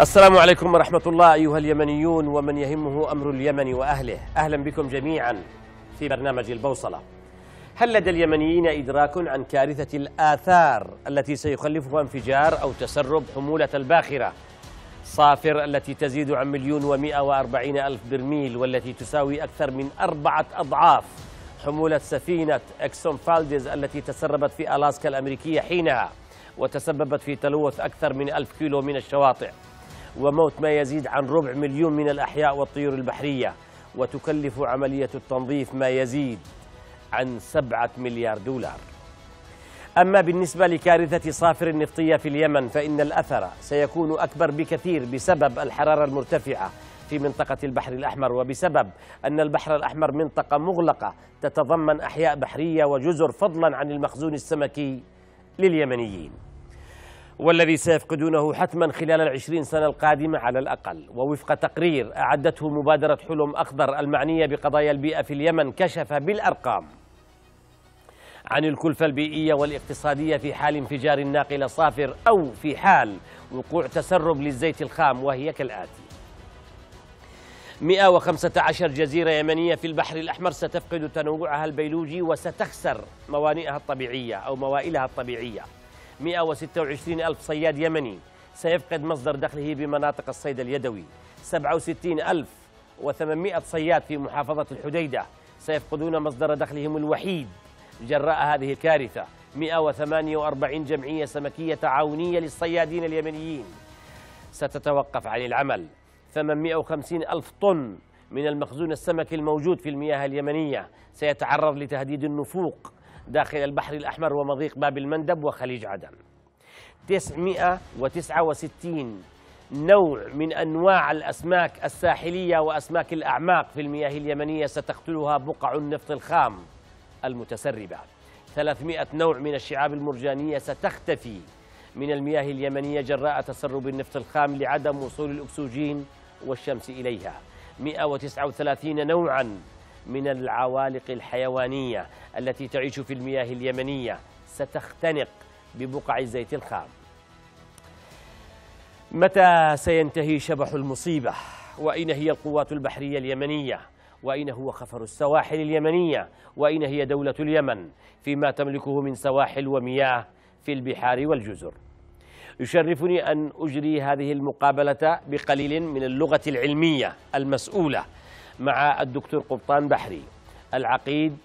السلام عليكم ورحمة الله أيها اليمنيون ومن يهمه أمر اليمن وأهله أهلا بكم جميعا في برنامج البوصلة هل لدى اليمنيين إدراك عن كارثة الآثار التي سيخلفها انفجار أو تسرب حمولة الباخرة صافر التي تزيد عن مليون ومئة وأربعين ألف برميل والتي تساوي أكثر من أربعة أضعاف حمولة سفينة إكسون فالديز التي تسربت في ألاسكا الأمريكية حينها وتسببت في تلوث أكثر من ألف كيلو من الشواطئ وموت ما يزيد عن ربع مليون من الأحياء والطيور البحرية وتكلف عملية التنظيف ما يزيد عن سبعة مليار دولار أما بالنسبة لكارثة صافر النفطية في اليمن فإن الأثر سيكون أكبر بكثير بسبب الحرارة المرتفعة في منطقة البحر الأحمر وبسبب أن البحر الأحمر منطقة مغلقة تتضمن أحياء بحرية وجزر فضلا عن المخزون السمكي لليمنيين والذي سيفقدونه حتما خلال العشرين سنة القادمة على الأقل ووفق تقرير أعدته مبادرة حلم أخضر المعنية بقضايا البيئة في اليمن كشف بالأرقام عن الكلفة البيئية والاقتصادية في حال انفجار الناقلة صافر أو في حال وقوع تسرب للزيت الخام وهي كالآتي 115 جزيرة يمنية في البحر الأحمر ستفقد تنوعها البيولوجي وستخسر موانئها الطبيعية أو موائلها الطبيعية 126 ألف صياد يمني سيفقد مصدر دخله بمناطق الصيد اليدوي 67 ألف و800 صياد في محافظة الحديدة سيفقدون مصدر دخلهم الوحيد جراء هذه الكارثة 148 جمعية سمكية تعاونية للصيادين اليمنيين ستتوقف عن العمل 850 ألف طن من المخزون السمكي الموجود في المياه اليمنية سيتعرض لتهديد النفوق داخل البحر الأحمر ومضيق باب المندب وخليج عدن 969 نوع من أنواع الأسماك الساحلية وأسماك الأعماق في المياه اليمنية ستقتلها بقع النفط الخام المتسربة 300 نوع من الشعاب المرجانية ستختفي من المياه اليمنية جراء تسرب النفط الخام لعدم وصول الأكسجين والشمس إليها 139 نوعاً من العوالق الحيوانية التي تعيش في المياه اليمنية ستختنق ببقع الزيت الخام متى سينتهي شبح المصيبة وأين هي القوات البحرية اليمنية وأين هو خفر السواحل اليمنية وأين هي دولة اليمن فيما تملكه من سواحل ومياه في البحار والجزر يشرفني أن أجري هذه المقابلة بقليل من اللغة العلمية المسؤولة مع الدكتور قبطان بحري العقيد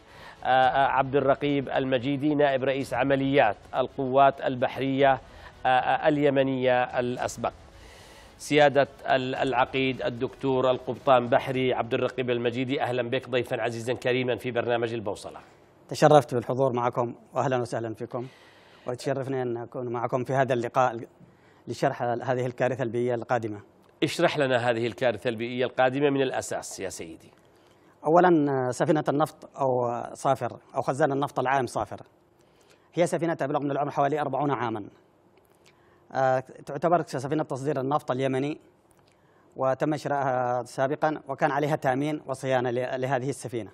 آه، آه، عبد الرقيب المجيدي نائب رئيس عمليات القوات البحرية آه، اليمنية الأسبق سيادة العقيد الدكتور القبطان بحري عبد الرقيب المجيدي أهلا بك ضيفا عزيزا كريما في برنامج البوصلة تشرفت بالحضور معكم وأهلا وسهلا فيكم وتشرفني أن أكون معكم في هذا اللقاء لشرح هذه الكارثة البيئية القادمة اشرح لنا هذه الكارثة البيئية القادمة من الأساس يا سيدي أولا سفينة النفط أو صافر أو خزان النفط العام صافر هي سفينة تبلغ من العمر حوالي 40 عاما آه، تعتبر سفينة تصدير النفط اليمني وتم شرائها سابقا وكان عليها تأمين وصيانة لهذه السفينة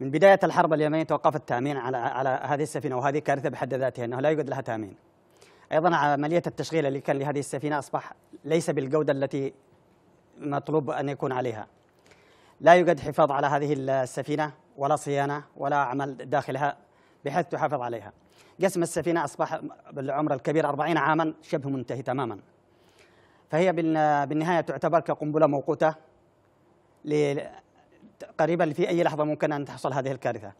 من بداية الحرب اليمنية توقف التأمين على على هذه السفينة وهذه كارثة بحد ذاتها أنه لا يوجد لها تأمين أيضا عملية التشغيل اللي كان لهذه السفينة أصبح ليس بالجودة التي مطلوب أن يكون عليها لا يوجد حفاظ على هذه السفينة ولا صيانة ولا عمل داخلها بحيث تحافظ عليها جسم السفينة أصبح بالعمر الكبير 40 عاما شبه منتهي تماما فهي بالنهاية تعتبر كقنبلة موقوتة قريبا في أي لحظة ممكن أن تحصل هذه الكارثة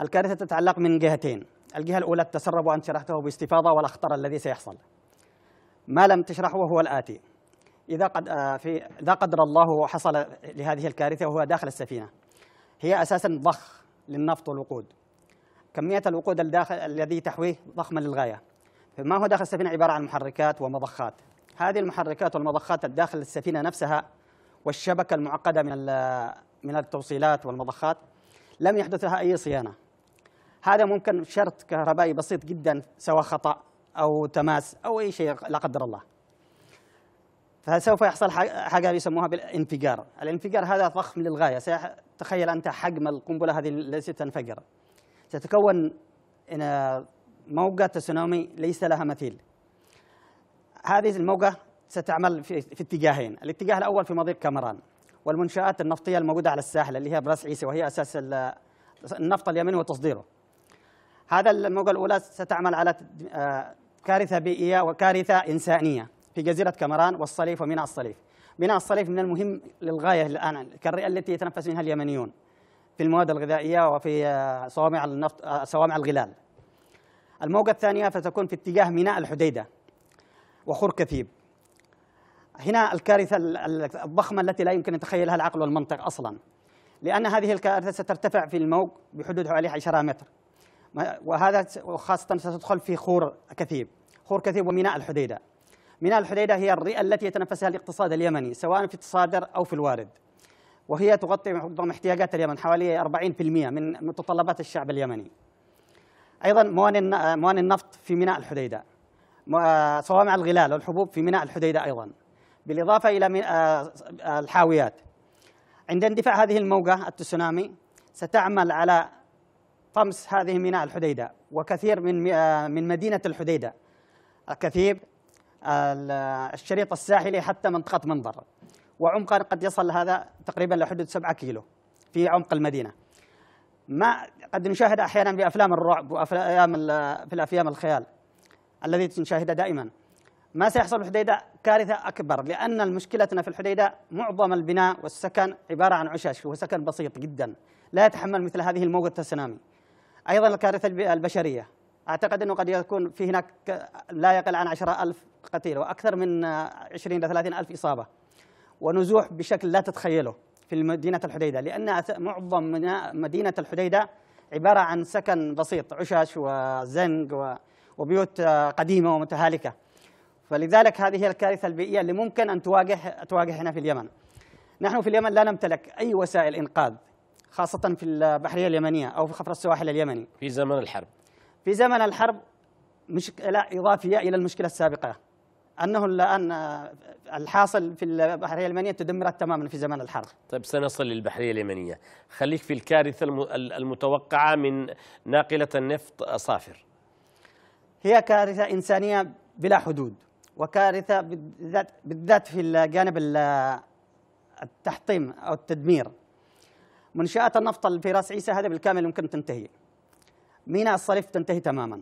الكارثة تتعلق من جهتين الجهة الأولى التسرب وأنت شرحته باستفاضة والأخطر الذي سيحصل ما لم تشرحه هو الآتي إذا قد آه، في إذا قدر الله وحصل لهذه الكارثة وهو داخل السفينة هي أساسا ضخ للنفط والوقود كمية الوقود الداخل الذي تحويه ضخمة للغاية فما هو داخل السفينة عبارة عن محركات ومضخات هذه المحركات والمضخات الداخل السفينة نفسها والشبكة المعقدة من من التوصيلات والمضخات لم يحدث لها أي صيانة هذا ممكن شرط كهربائي بسيط جدا سواء خطأ أو تماس أو أي شيء لا قدر الله فسوف يحصل حاجة يسموها بالانفجار الانفجار هذا ضخم للغاية تخيل أنت حجم القنبلة هذه التي تنفجر ستتكون موجة تسونامي ليس لها مثيل هذه الموجة ستعمل في, في اتجاهين الاتجاه الأول في مضيق كامران والمنشآت النفطية الموجودة على الساحل اللي هي براس عيسى وهي أساس النفط اليمني وتصديره هذا الموجة الأولى ستعمل على آه، كارثة بيئية وكارثة إنسانية في جزيرة كمران والصليف وميناء الصليف ميناء الصليف من المهم للغاية الآن كالرئة التي يتنفس منها اليمنيون في المواد الغذائية وفي آه، صوامع النفط آه، صوامع الغلال الموجة الثانية فتكون في اتجاه ميناء الحديدة وخور كثيب هنا الكارثة الضخمة التي لا يمكن أن يتخيلها العقل والمنطق أصلا لأن هذه الكارثة سترتفع في الموج بحدود حوالي 10 متر وهذا وخاصة ستدخل في خور كثيب خور كثيب وميناء الحديدة ميناء الحديدة هي الرئة التي يتنفسها الاقتصاد اليمني سواء في الصادر أو في الوارد وهي تغطي معظم احتياجات اليمن حوالي 40% من متطلبات الشعب اليمني أيضا موانئ موانئ النفط في ميناء الحديدة آه، صوامع الغلال والحبوب في ميناء الحديدة أيضا بالإضافة إلى آه، آه، الحاويات عند اندفاع هذه الموجة التسونامي ستعمل على طمس هذه ميناء الحديدة وكثير من آه، من مدينة الحديدة كثير الشريط الساحلي حتى منطقة منظر وعمقا قد يصل هذا تقريبا لحدود 7 كيلو في عمق المدينة ما قد نشاهد أحيانا في أفلام الرعب وأفلام في الأفلام الخيال الذي نشاهده دائما ما سيحصل في الحديدة كارثة أكبر لأن مشكلتنا في الحديدة معظم البناء والسكن عبارة عن عشش وسكن سكن بسيط جدا لا يتحمل مثل هذه الموجة السنامي أيضا الكارثة البشرية أعتقد أنه قد يكون في هناك لا يقل عن 10000 قتيل وأكثر من 20 إلى 30 ألف إصابة ونزوح بشكل لا تتخيله في مدينة الحديدة لأن معظم مدينة الحديدة عبارة عن سكن بسيط عشش وزنق وبيوت قديمة ومتهالكة فلذلك هذه هي الكارثة البيئية اللي ممكن أن تواجه تواجهنا في اليمن نحن في اليمن لا نمتلك أي وسائل إنقاذ خاصة في البحرية اليمنية أو في خفر السواحل اليمني في زمن الحرب في زمن الحرب مشكلة إضافية إلى المشكلة السابقة أنه الآن الحاصل في البحرية اليمنية تدمرت تماما في زمن الحرب طيب سنصل للبحرية اليمنية خليك في الكارثة المتوقعة من ناقلة النفط صافر هي كارثة إنسانية بلا حدود وكارثة بالذات بالذات في الجانب التحطيم أو التدمير منشآت النفط اللي في راس عيسى هذا بالكامل يمكن تنتهي ميناء الصريف تنتهي تماما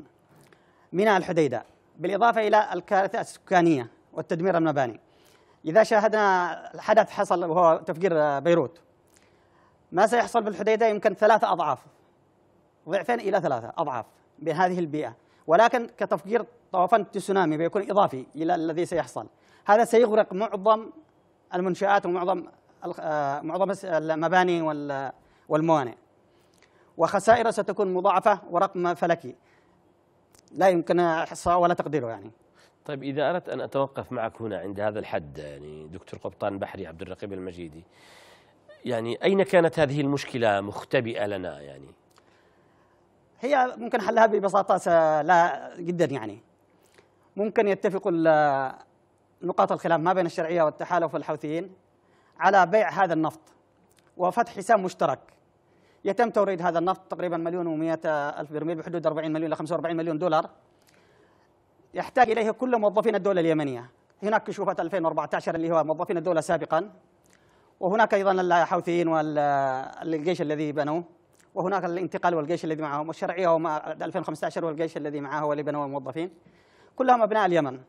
ميناء الحديدة بالإضافة إلى الكارثة السكانية والتدمير المباني إذا شاهدنا حدث حصل وهو تفجير بيروت ما سيحصل بالحديدة يمكن ثلاثة أضعاف ضعفين إلى ثلاثة أضعاف بهذه البيئة ولكن كتفجير طوفان تسونامي بيكون إضافي إلى الذي سيحصل هذا سيغرق معظم المنشآت ومعظم آه، معظم المباني والموانئ وخسائر ستكون مضاعفة ورقم فلكي لا يمكن إحصاء ولا تقديره يعني طيب إذا أردت أن أتوقف معك هنا عند هذا الحد يعني دكتور قبطان بحري عبد الرقيب المجيدي يعني أين كانت هذه المشكلة مختبئة لنا يعني هي ممكن حلها ببساطة لا جدا يعني ممكن يتفق نقاط الخلاف ما بين الشرعية والتحالف والحوثيين على بيع هذا النفط وفتح حساب مشترك يتم توريد هذا النفط تقريبا مليون و ألف برميل بحدود 40 مليون إلى 45 مليون دولار يحتاج إليه كل موظفين الدولة اليمنية هناك كشوفة 2014 اللي هو موظفين الدولة سابقا وهناك أيضا الحوثيين والجيش الذي بنوه وهناك الانتقال والجيش الذي معهم والشرعية 2015 والجيش الذي معه واللي بنوه الموظفين كلهم أبناء اليمن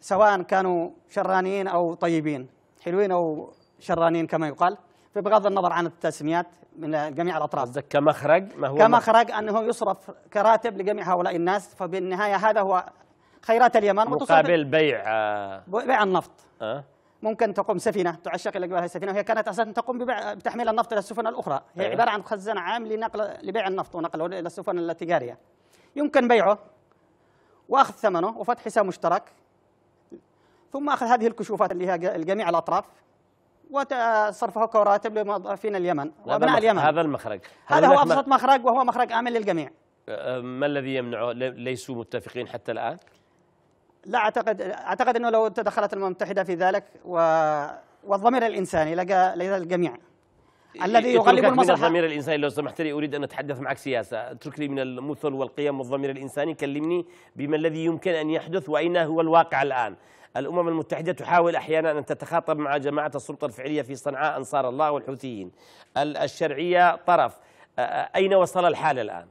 سواء كانوا شرانيين أو طيبين حلوين أو شرانيين كما يقال بغض النظر عن التسميات من جميع الأطراف قصدك كمخرج ما هو كمخرج أنه يصرف كراتب لجميع هؤلاء الناس فبالنهاية هذا هو خيرات اليمن مقابل بيع آه. بيع النفط أه؟ ممكن تقوم سفينه تعشق الى جبهه السفينه وهي كانت اساسا تقوم ببيع بتحميل النفط الى السفن الاخرى هي أيه. عباره عن خزان عام لنقل لبيع النفط ونقله الى السفن التجاريه يمكن بيعه واخذ ثمنه وفتح حساب مشترك ثم أخذ هذه الكشوفات اللي هي الجميع الأطراف وصرفها كرواتب لموظفين اليمن وابناء اليمن هذا المخرج هذا هو ابسط مخرج وهو مخرج امن للجميع أه، ما الذي يمنعه ليسوا متفقين حتى الان لا اعتقد اعتقد انه لو تدخلت الامم المتحده في ذلك و... والضمير الانساني لقى لدى الجميع الذي يغلب المصلحه من الضمير الانساني لو سمحت لي اريد ان اتحدث معك سياسه اترك لي من المثل والقيم والضمير الانساني كلمني بما الذي يمكن ان يحدث واين هو الواقع الان الأمم المتحدة تحاول أحيانا أن تتخاطب مع جماعة السلطة الفعلية في صنعاء أنصار الله والحوثيين الشرعية طرف أين وصل الحال الآن؟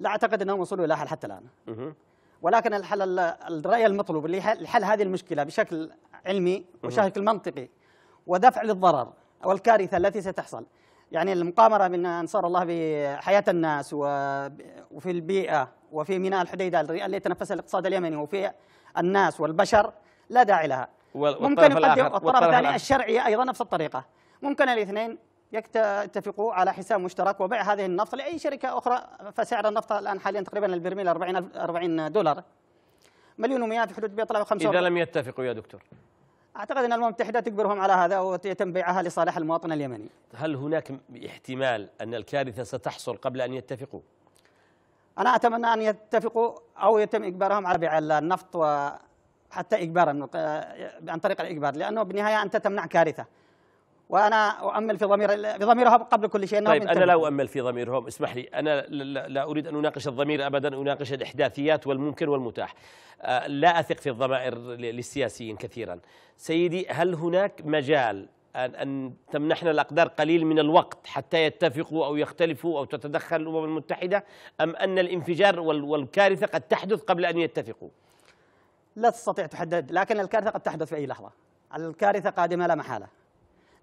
لا أعتقد أنهم وصلوا إلى حل حتى الآن ولكن الحل الرأي المطلوب لحل هذه المشكلة بشكل علمي وشكل منطقي ودفع للضرر أو الكارثة التي ستحصل يعني المقامرة من أنصار الله بحياة الناس وفي البيئة وفي ميناء الحديدة اللي يتنفسها الاقتصاد اليمني وفي الناس والبشر لا داعي لها ممكن يقدم الطرف الثاني الشرعي أيضا نفس الطريقة ممكن الاثنين يتفقوا على حساب مشترك وبيع هذه النفط لأي شركة أخرى فسعر النفط الآن حاليا تقريبا البرميل 40 40 دولار مليون و100 في حدود بيطلعوا 5 إذا لم يتفقوا يا دكتور أعتقد أن الأمم المتحدة تجبرهم على هذا ويتم بيعها لصالح المواطن اليمني هل هناك احتمال أن الكارثة ستحصل قبل أن يتفقوا؟ أنا أتمنى أن يتفقوا أو يتم إجبارهم على بيع النفط وحتى إجبارا عن طريق الإجبار لأنه بالنهاية أنت تمنع كارثة وانا اؤمل في ضمير في ضميرهم قبل كل شيء طيب انا لا اؤمل في ضميرهم اسمح لي انا لا اريد ان اناقش الضمير ابدا اناقش الاحداثيات والممكن والمتاح آه، لا اثق في الضمائر للسياسيين كثيرا سيدي هل هناك مجال أن, أن تمنحنا الأقدار قليل من الوقت حتى يتفقوا أو يختلفوا أو تتدخل الأمم المتحدة أم أن الانفجار والكارثة قد تحدث قبل أن يتفقوا لا تستطيع تحدد لكن الكارثة قد تحدث في أي لحظة الكارثة قادمة لا محالة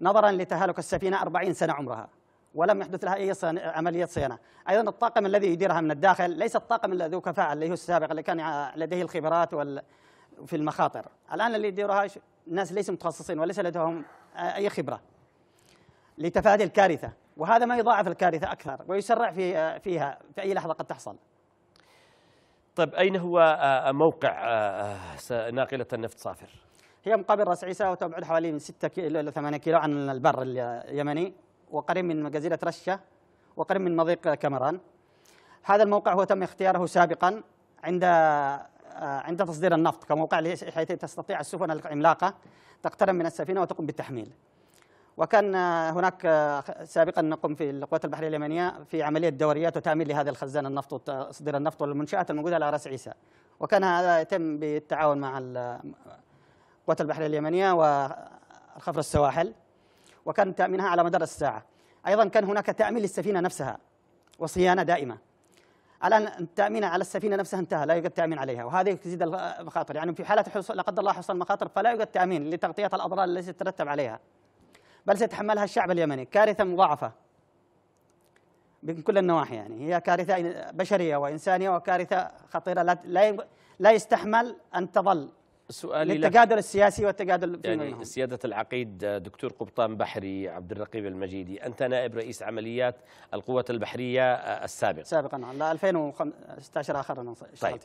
نظرا لتهالك السفينة 40 سنة عمرها ولم يحدث لها أي عملية صيانة أيضا الطاقم الذي يديرها من الداخل ليس الطاقم الذي ذو كفاءة اللي هو السابق اللي كان لديه الخبرات وال في المخاطر الآن اللي يديرها ناس ليسوا متخصصين وليس لديهم آه، أي خبرة لتفادي الكارثة وهذا ما يضاعف الكارثة أكثر ويسرع في آه، فيها في أي لحظة قد تحصل طيب أين هو آه، موقع ناقلة النفط صافر؟ هي مقابل رأس عيسى وتبعد حوالي من 6 كيلو إلى 8 كيلو عن البر اليمني وقريب من جزيرة رشة وقريب من مضيق كمران هذا الموقع هو تم اختياره سابقا عند عند تصدير النفط كموقع حيث تستطيع السفن العملاقة تقترب من السفينة وتقوم بالتحميل وكان هناك سابقا نقوم في القوات البحريه اليمنيه في عمليه دوريات وتامين لهذا الخزان النفط وتصدير النفط والمنشات الموجوده على راس عيسى وكان هذا يتم بالتعاون مع القوات البحريه اليمنيه وخفر السواحل وكان تامينها على مدار الساعه ايضا كان هناك تامين للسفينه نفسها وصيانه دائمه الان التامين على السفينه نفسها انتهى لا يوجد تامين عليها وهذه تزيد المخاطر يعني في حاله لا قدر الله حصل مخاطر فلا يوجد تامين لتغطيه الاضرار التي تترتب عليها بل سيتحملها الشعب اليمني كارثه مضاعفه من كل النواحي يعني هي كارثه بشريه وانسانيه وكارثه خطيره لا لا يستحمل ان تظل سؤالي للتجادل السياسي والتجادل يعني سيادة العقيد دكتور قبطان بحري عبد الرقيب المجيدي أنت نائب رئيس عمليات القوات البحرية آه، السابق سابقا نعم 2016 آخر طيب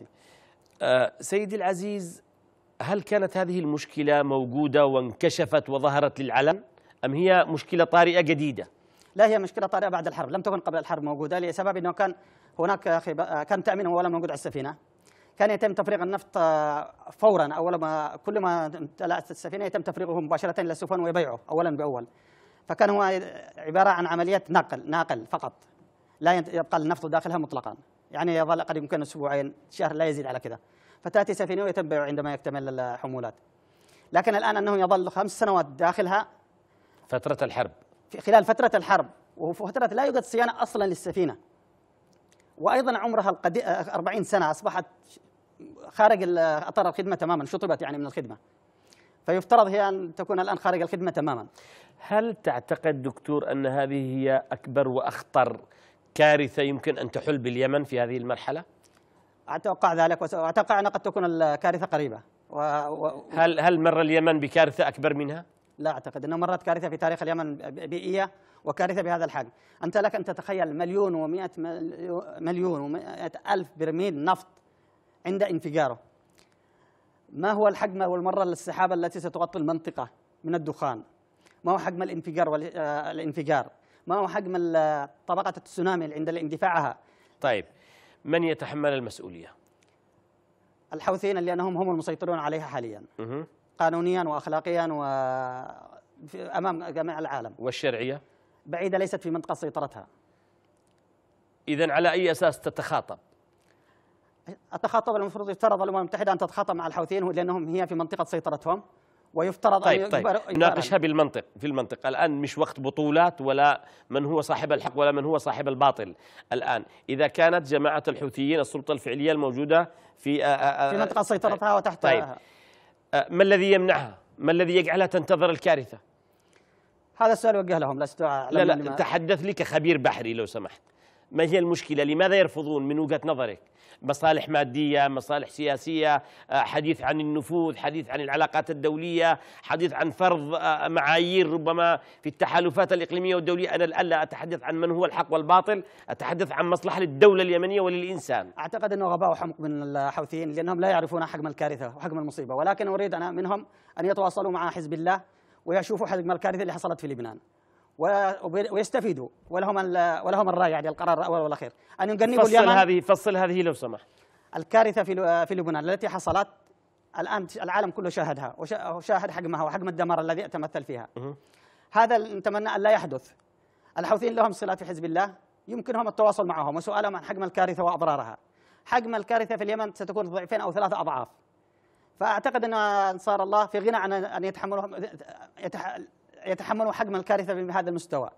آه سيدي العزيز هل كانت هذه المشكلة موجودة وانكشفت وظهرت للعلن أم هي مشكلة طارئة جديدة؟ لا هي مشكلة طارئة بعد الحرب لم تكن قبل الحرب موجودة لسبب أنه كان هناك كان تأمين ولا موجود على السفينة كان يتم تفريغ النفط آه، فورا اول ما كل ما امتلأت السفينه يتم تفريغه مباشره الى السفن ويبيعه اولا باول فكان هو عباره عن عمليه نقل ناقل فقط لا يبقى النفط داخلها مطلقا يعني يظل قد يمكن اسبوعين شهر لا يزيد على كذا فتاتي سفينه ويتم بيعه عندما يكتمل الحمولات لكن الان انه يظل خمس سنوات داخلها فتره الحرب في خلال فتره الحرب وفتره لا يوجد صيانه اصلا للسفينه وايضا عمرها 40 آه، سنه اصبحت خارج اطار الخدمه تماما شطبت يعني من الخدمه فيفترض هي ان تكون الان خارج الخدمه تماما هل تعتقد دكتور ان هذه هي اكبر واخطر كارثه يمكن ان تحل باليمن في هذه المرحله اتوقع ذلك واتوقع ان قد تكون الكارثه قريبه و... و... هل هل مر اليمن بكارثه اكبر منها لا اعتقد انه مرت كارثه في تاريخ اليمن بيئيه وكارثه بهذا الحجم انت لك ان تتخيل مليون و100 مليون و100 الف برميل نفط عند انفجاره ما هو الحجم والمرة للسحابة التي ستغطي المنطقة من الدخان ما هو حجم الانفجار والانفجار آه، ما هو حجم طبقة التسونامي عند اندفاعها طيب من يتحمل المسؤولية الحوثيين لأنهم هم المسيطرون عليها حاليا قانونيا وأخلاقيا و أمام جميع العالم والشرعية بعيدة ليست في منطقة سيطرتها إذا على أي أساس تتخاطب التخاطب المفروض يفترض الامم المتحده ان تتخاطب مع الحوثيين لانهم هي في منطقه سيطرتهم ويفترض طيب أن طيب, طيب. نناقشها بالمنطق في المنطق الان مش وقت بطولات ولا من هو صاحب الحق ولا من هو صاحب الباطل الان اذا كانت جماعه الحوثيين السلطه الفعليه الموجوده في آآ آه، آآ آه، آه، في منطقه سيطرتها وتحتها طيب ما الذي يمنعها؟ ما الذي يجعلها تنتظر الكارثه؟ هذا السؤال وجه لهم لست لا لا تحدث لي كخبير بحري لو سمحت ما هي المشكلة لماذا يرفضون من وجهة نظرك مصالح مادية مصالح سياسية آه، حديث عن النفوذ حديث عن العلاقات الدولية حديث عن فرض آه، معايير ربما في التحالفات الإقليمية والدولية أنا الآن لا أتحدث عن من هو الحق والباطل أتحدث عن مصلحة للدولة اليمنية وللإنسان أعتقد أنه غباء وحمق من الحوثيين لأنهم لا يعرفون حجم الكارثة وحجم المصيبة ولكن أريد أنا منهم أن يتواصلوا مع حزب الله ويشوفوا حجم الكارثة اللي حصلت في لبنان ويستفيدوا ولهم ولهم الراي يعني القرار الاول والاخير ان اليمن فصل اليمن هذه فصل هذه لو سمحت الكارثه في في لبنان التي حصلت الان العالم كله شاهدها وشاهد حجمها وحجم الدمار الذي اتمثل فيها هذا نتمنى ان لا يحدث الحوثيين لهم صلات في حزب الله يمكنهم التواصل معهم وسؤالهم عن حجم الكارثه واضرارها حجم الكارثه في اليمن ستكون ضعفين او ثلاثه اضعاف فاعتقد ان انصار الله في غنى عن ان يتحملهم يتحملوا حجم الكارثه بهذا المستوى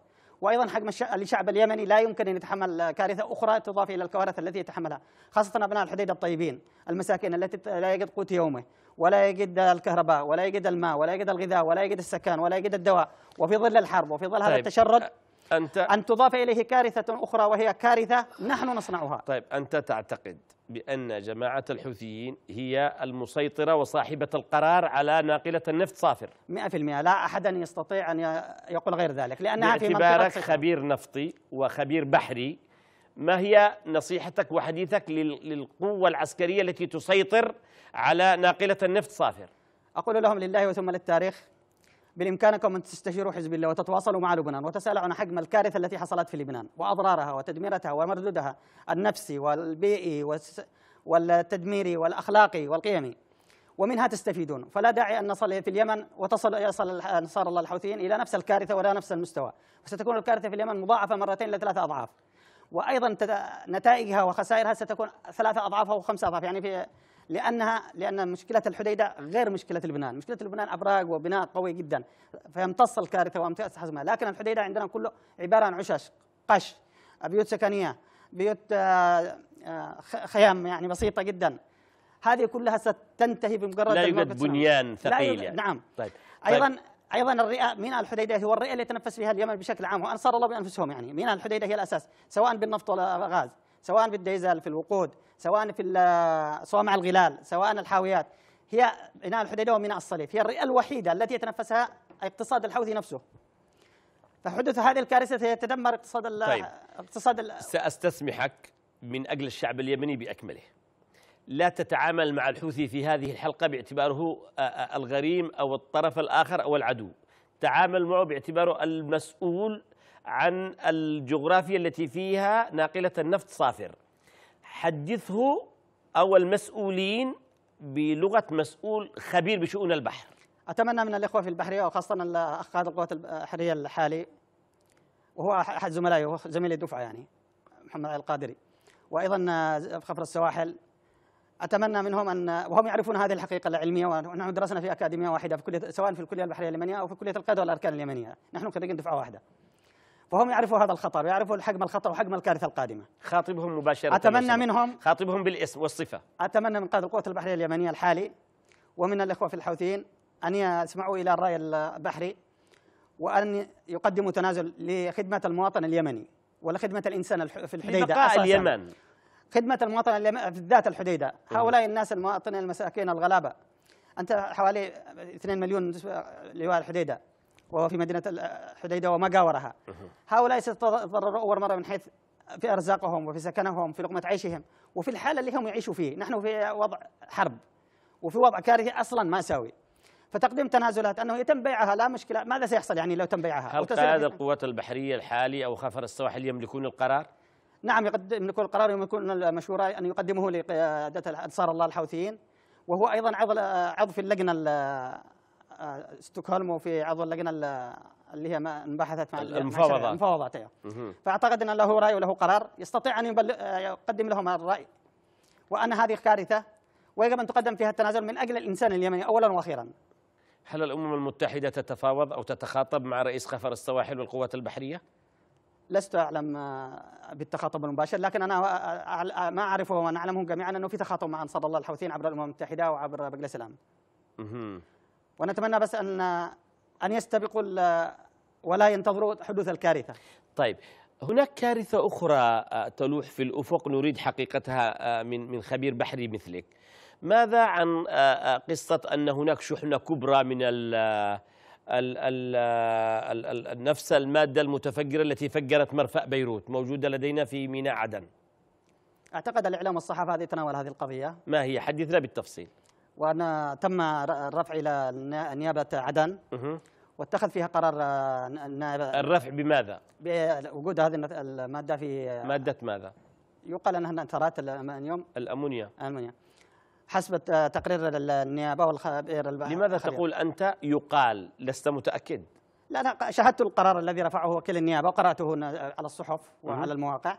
وايضا حجم الشعب اليمني لا يمكن ان يتحمل كارثه اخرى تضاف الى الكوارث التي يتحملها خاصه ابناء الحديد الطيبين المساكين التي لا يجد قوت يومه ولا يجد الكهرباء ولا يجد الماء ولا يجد الغذاء ولا يجد السكن ولا يجد الدواء وفي ظل الحرب وفي ظل طيب. هذا التشرد أنت أن تضاف إليه كارثة أخرى وهي كارثة نحن نصنعها طيب أنت تعتقد بأن جماعة الحوثيين هي المسيطرة وصاحبة القرار على ناقلة النفط صافر 100% لا أحد يستطيع أن يقول غير ذلك لأنها في باعتبارك خبير نفطي وخبير بحري ما هي نصيحتك وحديثك للقوة العسكرية التي تسيطر على ناقلة النفط صافر أقول لهم لله وثم للتاريخ بإمكانكم أن تستشيروا حزب الله وتتواصلوا مع لبنان وتسألوا عن حجم الكارثة التي حصلت في لبنان وأضرارها وتدميرتها ومردودها النفسي والبيئي والتدميري والأخلاقي والقيمي ومنها تستفيدون فلا داعي أن نصل في اليمن وتصل يصل أنصار الله الحوثيين إلى نفس الكارثة ولا نفس المستوى وستكون الكارثة في اليمن مضاعفة مرتين إلى ثلاثة أضعاف وأيضا نتائجها وخسائرها ستكون ثلاثة أضعاف أو خمسة أضعاف يعني في لانها لان مشكله الحديده غير مشكله البنان، مشكله البنان ابراج وبناء قوي جدا فيمتص الكارثه وامتص حزمها، لكن الحديده عندنا كله عباره عن عشش، قش، بيوت سكنيه، بيوت آه، آه، خيام يعني بسيطه جدا. هذه كلها ستنتهي بمجرد لا يوجد بنيان ثقيل يعني. نعم طيب. طيب. ايضا طيب. ايضا الرئه ميناء الحديده هو الرئه اللي يتنفس فيها اليمن بشكل عام وانصار الله بانفسهم يعني ميناء الحديده هي الاساس سواء بالنفط ولا غاز سواء في الديزل في الوقود سواء في صوامع الغلال سواء الحاويات هي بناء الحديدة وميناء الصليب هي الرئة الوحيدة التي يتنفسها اقتصاد الحوثي نفسه فحدوث هذه الكارثة سيتدمر اقتصاد طيب. اقتصاد سأستسمحك من أجل الشعب اليمني بأكمله لا تتعامل مع الحوثي في هذه الحلقة باعتباره آه، آه، الغريم أو الطرف الآخر أو العدو تعامل معه باعتباره المسؤول عن الجغرافيا التي فيها ناقلة النفط صافر حدثه أو المسؤولين بلغة مسؤول خبير بشؤون البحر أتمنى من الإخوة في البحرية وخاصة الأخ قائد القوات البحرية الحالي وهو أحد زملائي وهو زميلي الدفعة يعني محمد علي القادري وأيضا خفر السواحل أتمنى منهم أن وهم يعرفون هذه الحقيقة العلمية ونحن درسنا في أكاديمية واحدة في كلية سواء في الكلية البحرية اليمنية أو في كلية القيادة والأركان اليمنية نحن خريجين دفعة واحدة فهم يعرفوا هذا الخطر ويعرفوا حجم الخطر وحجم الكارثه القادمه خاطبهم مباشره اتمنى منهم خاطبهم بالاسم والصفه اتمنى من قائد القوات البحريه اليمنيه الحالي ومن الاخوه في الحوثيين ان يسمعوا الى الراي البحري وان يقدموا تنازل لخدمه المواطن اليمني ولخدمه الانسان في الحديده لبقاء اليمن خدمه المواطن اليمني بالذات الحديده هؤلاء الناس المواطنين المساكين الغلابه انت حوالي 2 مليون لواء الحديده وهو في مدينة الحديدة ومجاورها هؤلاء سيتضرروا أول مرة من حيث في أرزاقهم وفي سكنهم في لقمة عيشهم وفي الحالة اللي هم يعيشوا فيه نحن في وضع حرب وفي وضع كارثي أصلا مأساوي فتقديم تنازلات انه يتم بيعها لا مشكله ماذا سيحصل يعني لو تم بيعها هل قائد القوات البحريه الحالي او خفر السواحل يملكون القرار؟ نعم يملكون القرار ويملكون المشوره ان يقدموه لقياده انصار الله الحوثيين وهو ايضا عضو عضو في اللجنه آه، ستوكهولم وفي عضو اللجنه اللي هي ما انبحثت مع المفاوضات المفاوضات ايوه فاعتقد ان له راي وله قرار يستطيع ان يقدم لهم هذا الراي وان هذه كارثه ويجب ان تقدم فيها التنازل من اجل الانسان اليمني اولا واخيرا هل الامم المتحده تتفاوض او تتخاطب مع رئيس خفر السواحل والقوات البحريه؟ لست اعلم آه، بالتخاطب المباشر لكن انا آه، ما اعرفه ونعلمهم جميعا انه في تخاطب مع انصار الله الحوثيين عبر الامم المتحده وعبر مجلس الامن. ونتمنى بس ان ان يستبقوا ولا ينتظروا حدوث الكارثه. طيب هناك كارثه اخرى آه، تلوح في الافق نريد حقيقتها آه، من من خبير بحري مثلك. ماذا عن آه، قصه ان هناك شحنه كبرى من ال ال ال ال ال نفس الماده المتفجره التي فجرت مرفأ بيروت موجوده لدينا في ميناء عدن. اعتقد الاعلام والصحافه هذه تناول هذه القضيه. ما هي؟ حدثنا بالتفصيل. وانا تم الرفع الى نيابه عدن واتخذ فيها قرار النائب آه، الرفع بماذا؟ بوجود هذه الماده في آه، ماده ماذا؟ يقال انها نترات الامونيوم الامونيا الامونيا حسب تقرير النيابه والخبير لماذا الخبير. تقول انت يقال لست متاكد؟ لا انا شاهدت القرار الذي رفعه وكيل النيابه وقراته على الصحف وعلى المواقع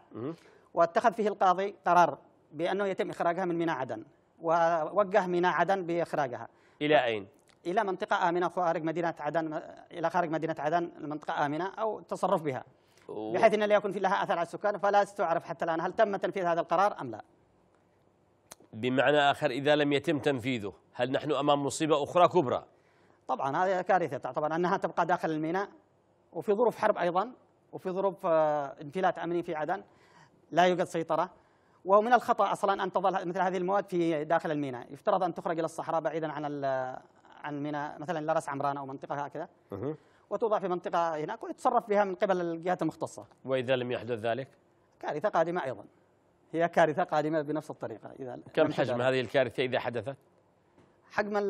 واتخذ فيه القاضي قرار بانه يتم اخراجها من ميناء عدن ووجه ميناء عدن باخراجها الى اين الى منطقه امنه خارج مدينه عدن الى خارج مدينه عدن المنطقه امنه او التصرف بها بحيث ان لا يكون في لها اثر على السكان فلا استعرف حتى الان هل تم تنفيذ هذا القرار ام لا بمعنى اخر اذا لم يتم تنفيذه هل نحن امام مصيبه اخرى كبرى طبعا هذه كارثه تعتبر انها تبقى داخل الميناء وفي ظروف حرب ايضا وفي ظروف آه، انفلات امني في عدن لا يوجد سيطره ومن الخطا اصلا ان تظل مثل هذه المواد في داخل الميناء يفترض ان تخرج الى الصحراء بعيدا عن عن ميناء مثلا لرس عمران او منطقه هكذا وتوضع في منطقه هناك ويتصرف بها من قبل الجهات المختصه واذا لم يحدث ذلك كارثه قادمه ايضا هي كارثه قادمه بنفس الطريقه اذا كم حجم هذه الكارثه اذا حدثت حجم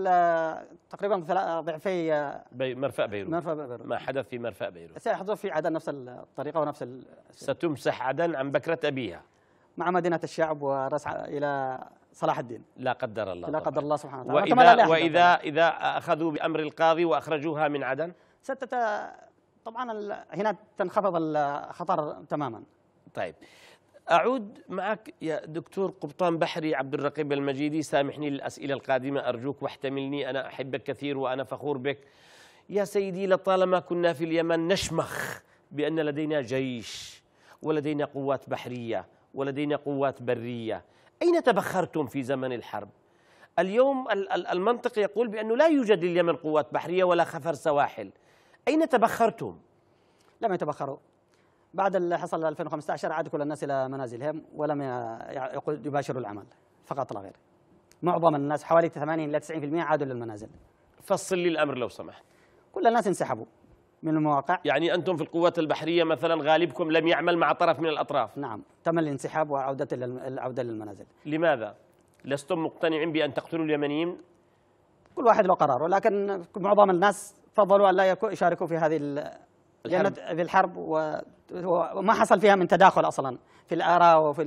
تقريبا ضعفي بي مرفأ بيروت مرفأ بيروت ما حدث في مرفأ بيروت سيحدث في عدن نفس الطريقه ونفس ال... ستمسح عدن عن بكره ابيها مع مدينه الشعب ورسع الى صلاح الدين لا قدر الله لا قدر الله سبحانه وتعالى واذا واذا اذا اخذوا بامر القاضي واخرجوها من عدن ستت طبعا هنا تنخفض الخطر تماما طيب أعود معك يا دكتور قبطان بحري عبد الرقيب المجيدي سامحني للأسئلة القادمة أرجوك واحتملني أنا أحبك كثير وأنا فخور بك يا سيدي لطالما كنا في اليمن نشمخ بأن لدينا جيش ولدينا قوات بحرية ولدينا قوات برية أين تبخرتم في زمن الحرب؟ اليوم المنطق يقول بأنه لا يوجد لليمن قوات بحرية ولا خفر سواحل أين تبخرتم؟ لم يتبخروا بعد اللي حصل 2015 عاد كل الناس إلى منازلهم ولم يباشروا العمل فقط لا غير معظم الناس حوالي 80 إلى 90% عادوا للمنازل فصل لي الأمر لو سمحت كل الناس انسحبوا من المواقع يعني أنتم في القوات البحرية مثلا غالبكم لم يعمل مع طرف من الأطراف نعم تم الانسحاب وعودة العودة للمنازل لماذا؟ لستم مقتنعين بأن تقتلوا اليمنيين؟ كل واحد له قراره ولكن معظم الناس فضلوا أن لا يشاركوا في هذه الحرب. في الحرب وما حصل فيها من تداخل أصلا في الآراء وفي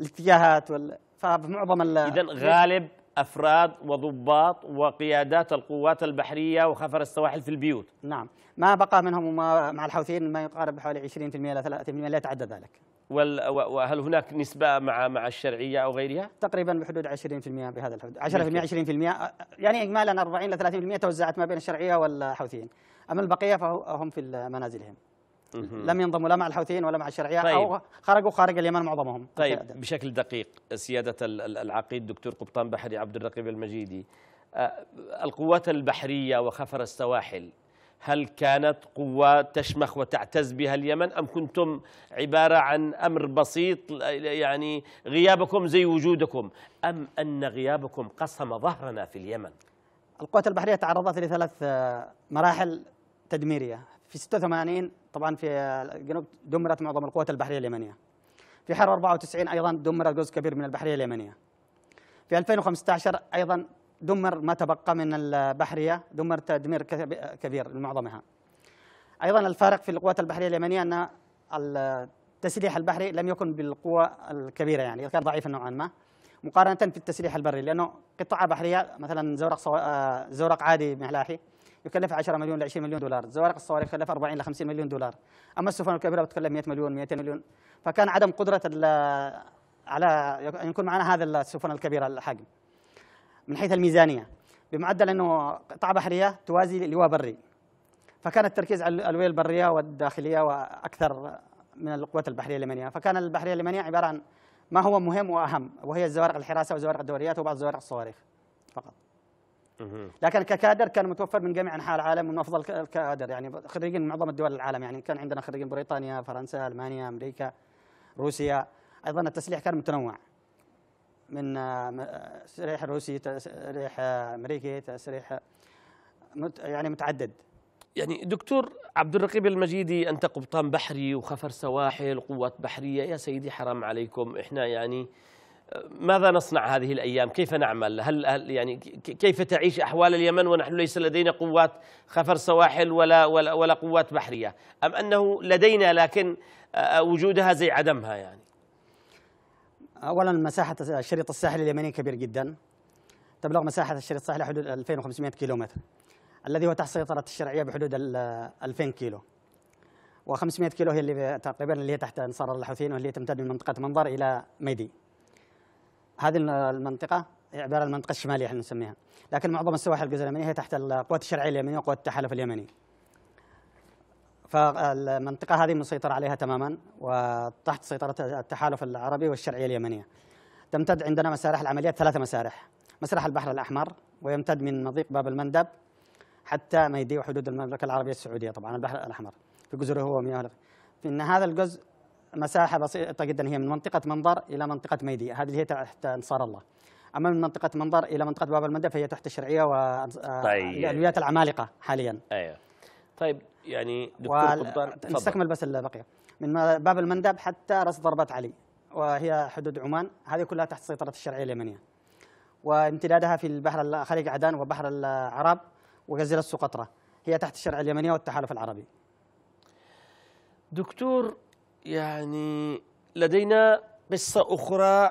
الاتجاهات وال... فمعظم ال... إذا غالب أفراد وضباط وقيادات القوات البحرية وخفر السواحل في البيوت نعم ما بقى منهم مع الحوثيين ما يقارب حوالي 20% إلى 30% لا يتعدى ذلك وهل هناك نسبة مع مع الشرعية أو غيرها؟ تقريبا بحدود 20% بهذا الحدود 10% 20% يعني إجمالا 40 إلى 30% توزعت ما بين الشرعية والحوثيين أما البقية فهم في منازلهم لم ينضموا لا مع الحوثيين ولا مع الشرعيه طيب. او خرجوا خارج اليمن معظمهم طيب بشكل دقيق سياده العقيد دكتور قبطان بحري عبد الرقيب المجيدي آه، القوات البحريه وخفر السواحل هل كانت قوات تشمخ وتعتز بها اليمن أم كنتم عبارة عن أمر بسيط يعني غيابكم زي وجودكم أم أن غيابكم قسم ظهرنا في اليمن القوات البحرية تعرضت لثلاث آه، مراحل تدميرية في 86 طبعا في الجنوب دمرت معظم القوات البحريه اليمنيه في حرب 94 ايضا دمر جزء كبير من البحريه اليمنيه في 2015 ايضا دمر ما تبقى من البحريه دمر تدمير كبير لمعظمها ايضا الفارق في القوات البحريه اليمنيه ان التسليح البحري لم يكن بالقوه الكبيره يعني كان ضعيفا نوعا ما مقارنه في التسليح البري لانه قطعة بحريه مثلا زورق آه، زورق عادي ملاحي يكلف 10 مليون ل 20 مليون دولار زوارق الصواريخ يكلفها 40 ل 50 مليون دولار اما السفن الكبيره بتكلف 100 مليون 200 مليون فكان عدم قدره على ان يكون معنا هذا السفن الكبيره الحجم من حيث الميزانيه بمعدل انه قطعه بحريه توازي لواء بري فكان التركيز على الالويه البريه والداخليه واكثر من القوات البحريه اليمنيه فكان البحريه اليمنيه عباره عن ما هو مهم واهم وهي الزوارق الحراسه وزوارق الدوريات وبعض زوارق الصواريخ فقط لكن ككادر كان متوفر من جميع انحاء العالم من افضل الكادر يعني خريجين معظم الدول العالم يعني كان عندنا خريجين بريطانيا فرنسا المانيا امريكا روسيا ايضا التسليح كان متنوع من آه، آه، تسريح روسي تسريح آه، امريكي تسريح مت يعني متعدد يعني دكتور عبد الرقيب المجيدي انت قبطان بحري وخفر سواحل قوات بحريه يا سيدي حرام عليكم احنا يعني ماذا نصنع هذه الأيام كيف نعمل هل, هل يعني كيف تعيش أحوال اليمن ونحن ليس لدينا قوات خفر سواحل ولا, ولا, ولا قوات بحرية أم أنه لدينا لكن آه، آه، وجودها زي عدمها يعني أولا مساحة الشريط الساحلي اليمني كبير جدا تبلغ مساحة الشريط الساحلي حدود 2500 كيلومتر الذي هو تحت سيطرة الشرعية بحدود 2000 كيلو و500 كيلو هي اللي تقريبا اللي هي تحت انصار الحوثيين واللي تمتد من منطقة منظر إلى ميدي هذه المنطقه عباره المنطقه الشماليه احنا نسميها لكن معظم السواحل الجزر اليمنيه هي تحت القوات الشرعيه اليمنيه وقوات التحالف اليمني فالمنطقه هذه مسيطر عليها تماما وتحت سيطره التحالف العربي والشرعيه اليمنيه تمتد عندنا مسارح العمليات ثلاثه مسارح مسرح البحر الاحمر ويمتد من مضيق باب المندب حتى ميدي وحدود المملكه العربيه السعوديه طبعا البحر الاحمر في جزره هو ومياه في ان هذا الجزء مساحه بسيطه جدا هي من منطقه منظر الى منطقه ميدي هذه هي تحت انصار الله اما من منطقه منظر الى منطقه باب المندب فهي تحت الشرعيه و طيب. العمالقه حاليا ايوه طيب يعني دكتور قبطان نستكمل بس البقيه من باب المندب حتى راس ضربات علي وهي حدود عمان هذه كلها تحت سيطره الشرعيه اليمنيه وامتدادها في البحر خليج عدن وبحر العرب وجزيره سقطره هي تحت الشرعيه اليمنيه والتحالف العربي دكتور يعني لدينا قصة أخرى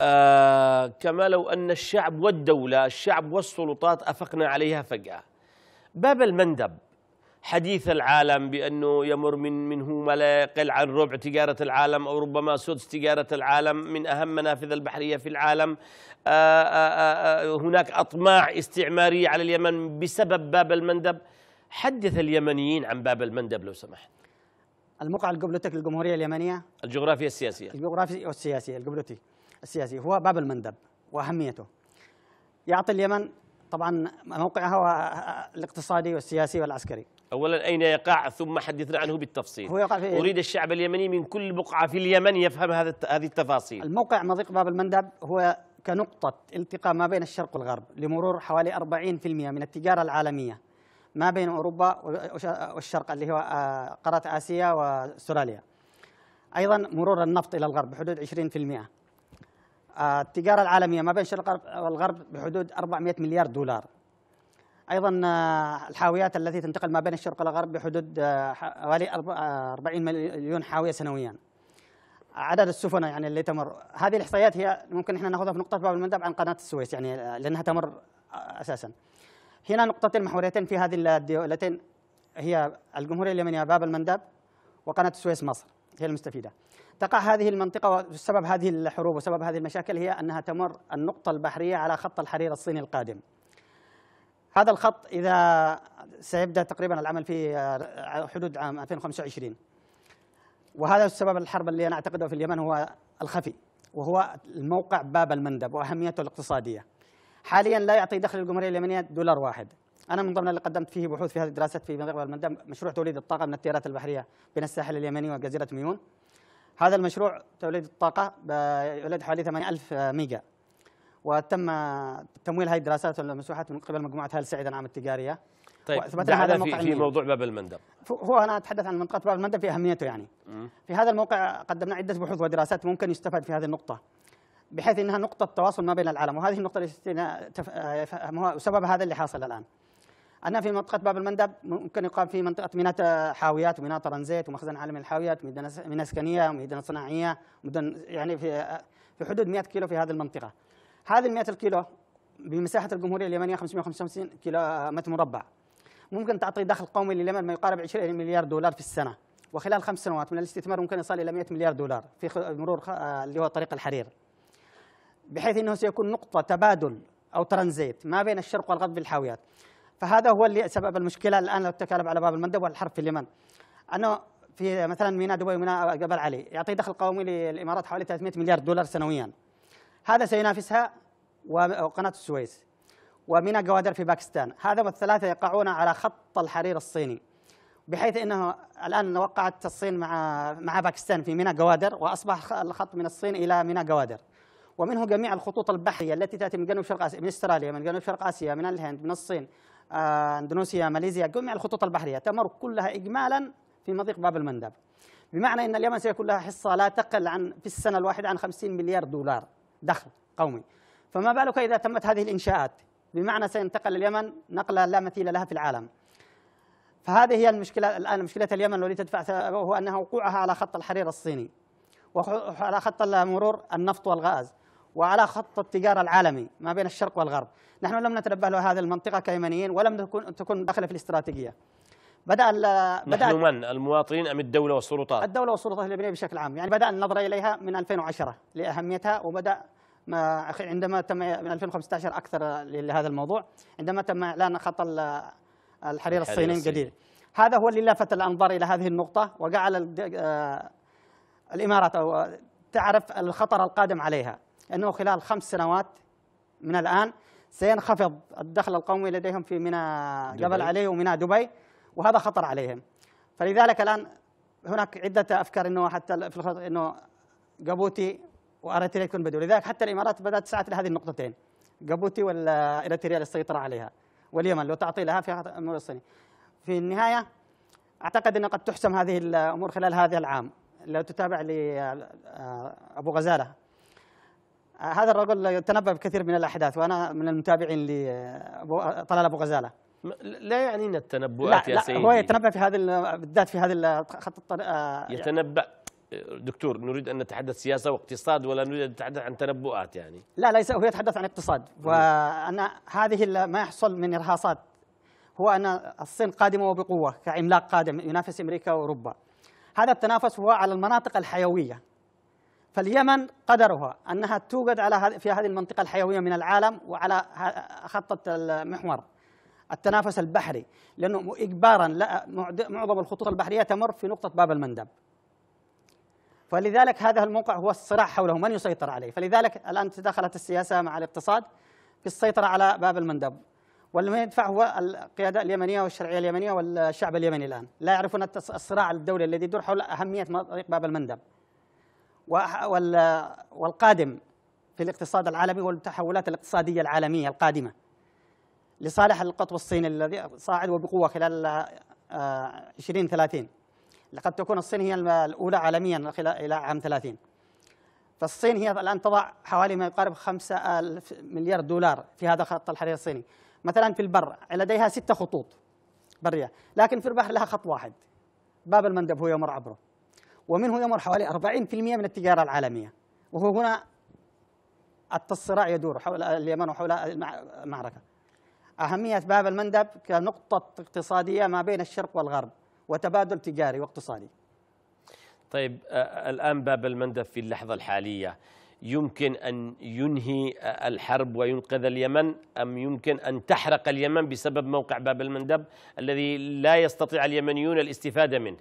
آه كما لو أن الشعب والدولة الشعب والسلطات أفقنا عليها فجأة باب المندب حديث العالم بأنه يمر من منه ما لا يقل عن ربع تجارة العالم أو ربما سدس تجارة العالم من أهم منافذ البحرية في العالم آآ آه، آآ آه، آه، هناك أطماع استعمارية على اليمن بسبب باب المندب حدث اليمنيين عن باب المندب لو سمحت الموقع القبلتك للجمهورية اليمنية الجغرافيا السياسية الجغرافيا السياسية القبلتي السياسي هو باب المندب وأهميته يعطي اليمن طبعا موقعها الاقتصادي والسياسي والعسكري اولا اين يقع ثم حدثنا عنه بالتفصيل هو يقع في إيه؟ اريد الشعب اليمني من كل بقعه في اليمن يفهم هذا هذه التفاصيل الموقع مضيق باب المندب هو كنقطه التقاء ما بين الشرق والغرب لمرور حوالي 40% من التجاره العالميه ما بين أوروبا والشرق اللي هو قارة آسيا واستراليا أيضا مرور النفط إلى الغرب بحدود 20% التجارة العالمية ما بين الشرق والغرب بحدود 400 مليار دولار ايضا الحاويات التي تنتقل ما بين الشرق والغرب بحدود حوالي 40 مليون حاويه سنويا عدد السفن يعني اللي تمر هذه الاحصائيات هي ممكن احنا ناخذها في نقطه باب المندب عن قناه السويس يعني لانها تمر اساسا هنا نقطتين محوريتين في هذه الدولتين هي الجمهورية اليمنية باب المندب وقناة السويس مصر هي المستفيدة تقع هذه المنطقة وسبب هذه الحروب وسبب هذه المشاكل هي أنها تمر النقطة البحرية على خط الحرير الصيني القادم هذا الخط إذا سيبدأ تقريبا العمل في آه، حدود عام 2025 وهذا السبب الحرب اللي أنا أعتقده في اليمن هو الخفي وهو الموقع باب المندب وأهميته الاقتصادية حاليا لا يعطي دخل الجمهوريه اليمنيه دولار واحد انا من ضمن اللي قدمت فيه بحوث في هذه الدراسات في المندب مشروع توليد الطاقه من التيارات البحريه بين الساحل اليمني وجزيره ميون هذا المشروع توليد الطاقه يولد حوالي 8000 ميجا وتم تمويل هذه الدراسات والمسوحات من قبل مجموعه هل سعيد العام التجاريه طيب هذا الموقع في, في موضوع باب المندب هو انا اتحدث عن منطقه باب المندب في اهميته يعني م. في هذا الموقع قدمنا عده بحوث ودراسات ممكن يستفاد في هذه النقطه بحيث انها نقطه تواصل ما بين العالم وهذه النقطه التي يفهمها آه، سبب هذا اللي حاصل الان أنا في منطقة باب المندب ممكن يقام في منطقة ميناء حاويات وميناء طرنزيت ومخزن عالمي للحاويات ميناء سكنية وميناء صناعية مدن يعني في في حدود 100 كيلو في هذه المنطقة. هذه ال 100 كيلو بمساحة الجمهورية اليمنية 555 كيلو متر مربع. ممكن تعطي دخل قومي لليمن ما يقارب 20 مليار دولار في السنة. وخلال خمس سنوات من الاستثمار ممكن يصل إلى 100 مليار دولار في مرور آه، اللي هو طريق الحرير. بحيث أنه سيكون نقطة تبادل أو ترانزيت ما بين الشرق والغرب في الحاويات فهذا هو اللي سبب المشكلة الآن لو تكلم على باب المندب والحرب في اليمن أنه في مثلا ميناء دبي وميناء جبل علي يعطي دخل قومي للإمارات حوالي 300 مليار دولار سنويا هذا سينافسها وقناة السويس وميناء جوادر في باكستان هذا والثلاثة يقعون على خط الحرير الصيني بحيث انه الان وقعت الصين مع مع باكستان في ميناء جوادر واصبح الخط من الصين الى ميناء جوادر ومنه جميع الخطوط البحرية التي تأتي من جنوب شرق آسيا من استراليا من جنوب شرق آسيا من الهند من الصين آه، أندونيسيا ماليزيا جميع الخطوط البحرية تمر كلها إجمالا في مضيق باب المندب بمعنى أن اليمن سيكون لها حصة لا تقل عن في السنة الواحدة عن 50 مليار دولار دخل قومي فما بالك إذا تمت هذه الإنشاءات بمعنى سينتقل اليمن نقلة لا مثيل لها في العالم فهذه هي المشكلة الآن مشكلة اليمن التي تدفع هو أنها وقوعها على خط الحرير الصيني وعلى خط مرور النفط والغاز وعلى خط التجارة العالمي ما بين الشرق والغرب نحن لم نتنبه له هذه المنطقة كيمنيين ولم تكن تكون داخلة في الاستراتيجية بدأ بدأ نحن من المواطنين أم الدولة والسلطات؟ الدولة والسلطات اللبنانية بشكل عام يعني بدأ النظر إليها من 2010 لأهميتها وبدأ ما عندما تم من 2015 أكثر لهذا الموضوع عندما تم إعلان خط الحرير الصيني الجديد هذا هو اللي لفت الأنظار إلى هذه النقطة وجعل آه، الإمارات أو تعرف الخطر القادم عليها أنه خلال خمس سنوات من الآن سينخفض الدخل القومي لديهم في ميناء جبل علي وميناء دبي وهذا خطر عليهم فلذلك الآن هناك عدة أفكار أنه حتى في الخطر أنه جابوتي وأريتريا يكون بدو لذلك حتى الإمارات بدأت سعت لهذه النقطتين جابوتي والأريتريا للسيطرة عليها واليمن لو تعطي لها في أمور الصيني في النهاية أعتقد أنه قد تحسم هذه الأمور خلال هذا العام لو تتابع لأبو آه، غزالة هذا الرجل يتنبأ بكثير من الأحداث وأنا من المتابعين لطلال أبو غزالة لا يعنينا التنبؤات لا يا لا سيدي هو يتنبأ في هذه بالذات في هذه الخط آه، يعني يتنبأ دكتور نريد ان نتحدث سياسه واقتصاد ولا نريد ان نتحدث عن تنبؤات يعني لا ليس هو يتحدث عن اقتصاد وأن هذه ما يحصل من ارهاصات هو ان الصين قادمه وبقوه كعملاق قادم ينافس امريكا واوروبا هذا التنافس هو على المناطق الحيويه فاليمن قدرها أنها توجد على في هذه المنطقة الحيوية من العالم وعلى خطة المحور التنافس البحري لأنه إجبارا معظم الخطوط البحرية تمر في نقطة باب المندب فلذلك هذا الموقع هو الصراع حوله من يسيطر عليه فلذلك الآن تدخلت السياسة مع الاقتصاد في السيطرة على باب المندب والذي يدفع هو القيادة اليمنية والشرعية اليمنية والشعب اليمني الآن لا يعرفون الصراع الدولي الذي يدور حول أهمية طريق باب المندب والقادم في الاقتصاد العالمي والتحولات الاقتصادية العالمية القادمة لصالح القطب الصيني الذي صاعد وبقوة خلال 2030 آه، لقد تكون الصين هي الأولى عالميا خلال إلى عام 30 فالصين هي الآن تضع حوالي ما يقارب 5 ألف مليار دولار في هذا الخط الحرير الصيني مثلا في البر لديها ستة خطوط برية لكن في البحر لها خط واحد باب المندب هو يمر عبره ومنه يمر حوالي 40% من التجارة العالمية وهو هنا الصراع يدور حول اليمن وحول المعركة أهمية باب المندب كنقطة اقتصادية ما بين الشرق والغرب وتبادل تجاري واقتصادي طيب آه، آه، الآن باب المندب في اللحظة الحالية يمكن أن ينهي آه، الحرب وينقذ اليمن أم يمكن أن تحرق اليمن بسبب موقع باب المندب الذي لا يستطيع اليمنيون الاستفادة منه